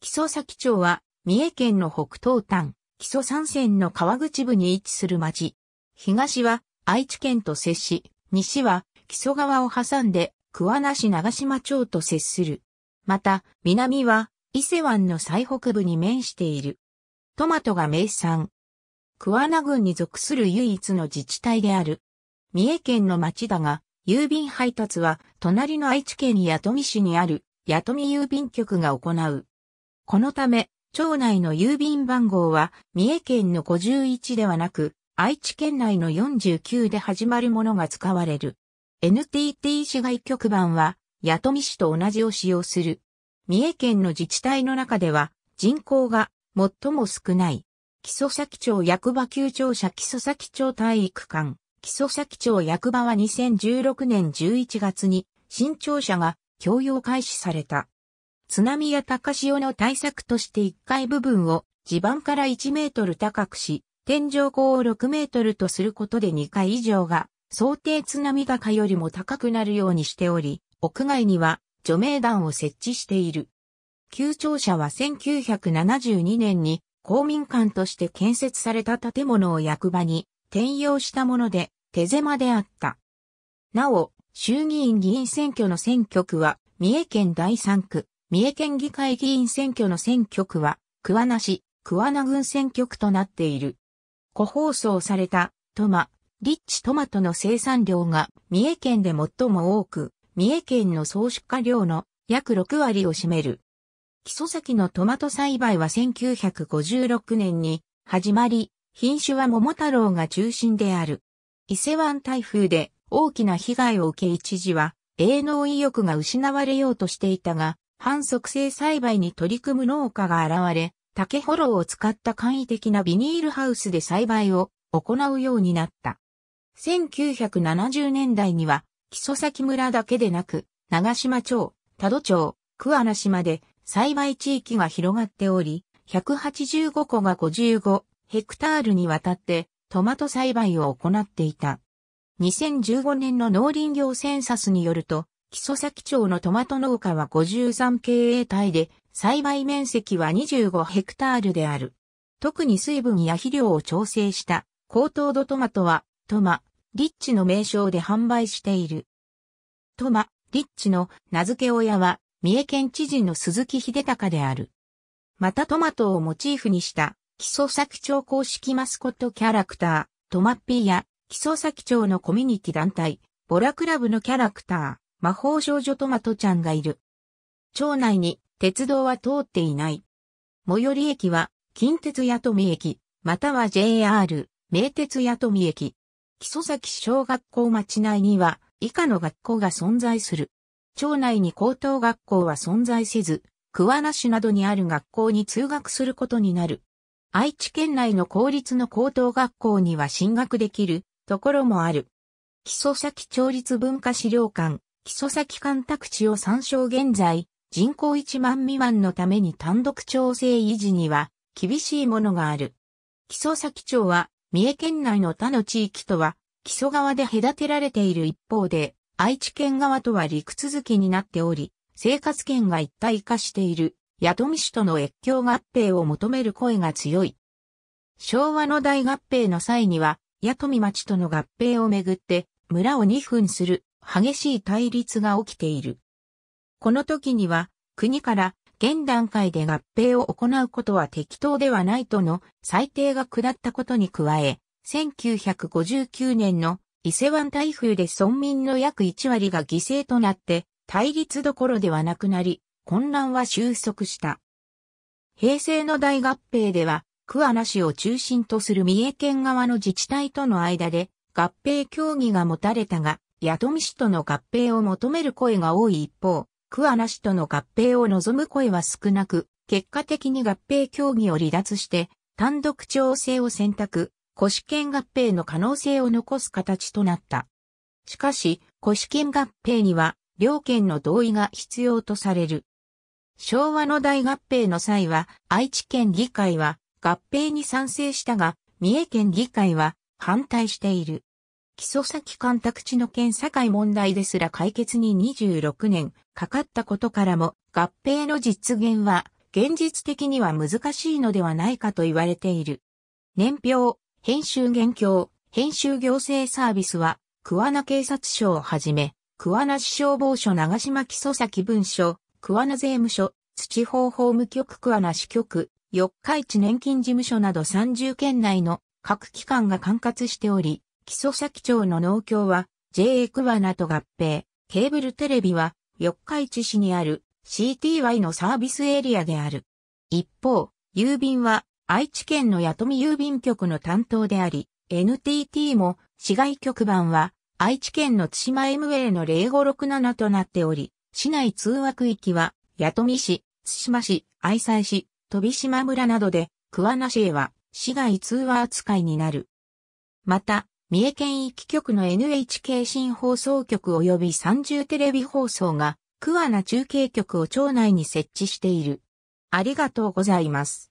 木曽崎町は、三重県の北東端、木曽山線の川口部に位置する町。東は愛知県と接し、西は木曽川を挟んで桑名市長島町と接する。また、南は伊勢湾の最北部に面している。トマトが名産。桑名郡に属する唯一の自治体である。三重県の町だが、郵便配達は隣の愛知県弥富市にある弥富郵便局が行う。このため、町内の郵便番号は、三重県の51ではなく、愛知県内の49で始まるものが使われる。NTT 市外局番は、八富市と同じを使用する。三重県の自治体の中では、人口が最も少ない。木曽崎町役場旧庁舎木曽崎町体育館。木曽崎町役場は2016年11月に新庁舎が共用開始された。津波や高潮の対策として1階部分を地盤から1メートル高くし、天井高を6メートルとすることで2階以上が想定津波高よりも高くなるようにしており、屋外には除名団を設置している。旧庁舎は1972年に公民館として建設された建物を役場に転用したもので手狭であった。なお、衆議院議員選挙の選挙区は三重県第3区、三重県議会議員選挙の選挙区は、桑名市、桑名郡選挙区となっている。個包装された、トマ、リッチトマトの生産量が三重県で最も多く、三重県の総出荷量の約6割を占める。木曽崎のトマト栽培は1956年に始まり、品種は桃太郎が中心である。伊勢湾台風で大きな被害を受け一時は営農意欲が失われようとしていたが、反促成栽培に取り組む農家が現れ、竹ホロを使った簡易的なビニールハウスで栽培を行うようになった。1970年代には、木曽崎村だけでなく、長島町、多度町、桑名島で栽培地域が広がっており、185個が55ヘクタールにわたってトマト栽培を行っていた。2015年の農林業センサスによると、木曽崎町のトマト農家は53経営体で、栽培面積は25ヘクタールである。特に水分や肥料を調整した高糖度トマトは、トマ、リッチの名称で販売している。トマ、リッチの名付け親は、三重県知事の鈴木秀隆である。またトマトをモチーフにした、木曽崎町公式マスコットキャラクター、トマッピーや、木曽崎町のコミュニティ団体、ボラクラブのキャラクター、魔法少女トマトちゃんがいる。町内に鉄道は通っていない。最寄り駅は近鉄八富駅、または JR、名鉄八富駅。木曽崎小学校町内には以下の学校が存在する。町内に高等学校は存在せず、桑名市などにある学校に通学することになる。愛知県内の公立の高等学校には進学できるところもある。木曽崎町立文化資料館、基礎先干拓地を参照現在、人口1万未満のために単独調整維持には厳しいものがある。基礎先町は、三重県内の他の地域とは、基礎側で隔てられている一方で、愛知県側とは陸続きになっており、生活圏が一体化している、八富市との越境合併を求める声が強い。昭和の大合併の際には、八富町との合併をめぐって、村を2分する激しい対立が起きている。この時には国から現段階で合併を行うことは適当ではないとの裁定が下ったことに加え、1959年の伊勢湾台風で村民の約1割が犠牲となって対立どころではなくなり、混乱は収束した。平成の大合併では、桑名市を中心とする三重県側の自治体との間で合併協議が持たれたが、弥富氏との合併を求める声が多い一方、桑名氏との合併を望む声は少なく、結果的に合併協議を離脱して、単独調整を選択、古試合併の可能性を残す形となった。しかし、古試験合併には、両県の同意が必要とされる。昭和の大合併の際は、愛知県議会は合併に賛成したが、三重県議会は反対している。基礎先干拓地の県境問題ですら解決に26年かかったことからも合併の実現は現実的には難しいのではないかと言われている。年表、編集現況、編集行政サービスは桑名警察署をはじめ、桑名市消防署長島基礎先文書、桑名税務署、土方法務局桑名市局、四日市年金事務所など30県内の各機関が管轄しており、木曽崎町の農協は JA 桑名と合併、ケーブルテレビは四日市市にある CTY のサービスエリアである。一方、郵便は愛知県の八富郵便局の担当であり、NTT も市外局番は愛知県の津島 MA の0567となっており、市内通話区域は八富市、津島市、愛西市、飛島村などで、桑名市へは市外通話扱いになる。また、三重県域局の NHK 新放送局及び30テレビ放送が、桑名中継局を町内に設置している。ありがとうございます。